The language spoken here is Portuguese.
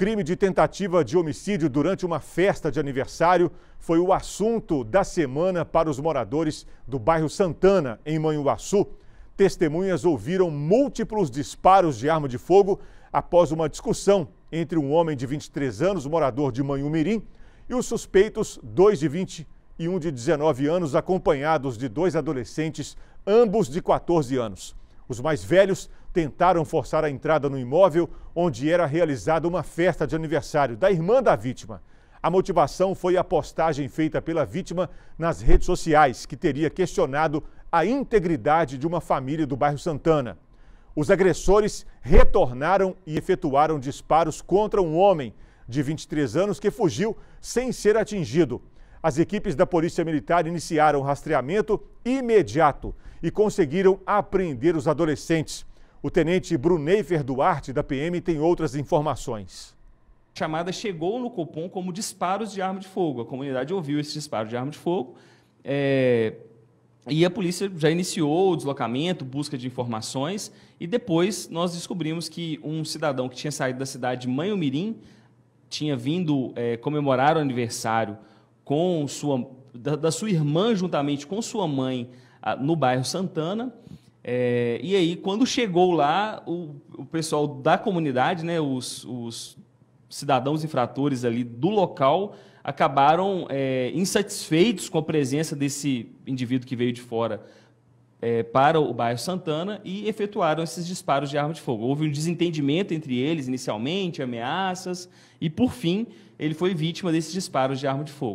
crime de tentativa de homicídio durante uma festa de aniversário foi o assunto da semana para os moradores do bairro Santana, em Manhuaçu. Testemunhas ouviram múltiplos disparos de arma de fogo após uma discussão entre um homem de 23 anos, morador de Manhumirim, e os suspeitos, dois de 20 e um de 19 anos, acompanhados de dois adolescentes, ambos de 14 anos. Os mais velhos tentaram forçar a entrada no imóvel onde era realizada uma festa de aniversário da irmã da vítima. A motivação foi a postagem feita pela vítima nas redes sociais, que teria questionado a integridade de uma família do bairro Santana. Os agressores retornaram e efetuaram disparos contra um homem de 23 anos que fugiu sem ser atingido. As equipes da Polícia Militar iniciaram o rastreamento imediato e conseguiram apreender os adolescentes. O tenente Bruneifer Duarte, da PM, tem outras informações. A chamada chegou no Copom como disparos de arma de fogo. A comunidade ouviu esse disparo de arma de fogo. É... E a polícia já iniciou o deslocamento, busca de informações, e depois nós descobrimos que um cidadão que tinha saído da cidade de Manhumirim tinha vindo é, comemorar o aniversário com sua, da, da sua irmã juntamente com sua mãe a, ah, no bairro Santana. É, e aí, quando chegou lá, o, o pessoal da comunidade, né, os, os cidadãos infratores ali do local, acabaram é, insatisfeitos com a presença desse indivíduo que veio de fora é, para o bairro Santana e efetuaram esses disparos de arma de fogo. Houve um desentendimento entre eles inicialmente, ameaças, e por fim ele foi vítima desses disparos de arma de fogo.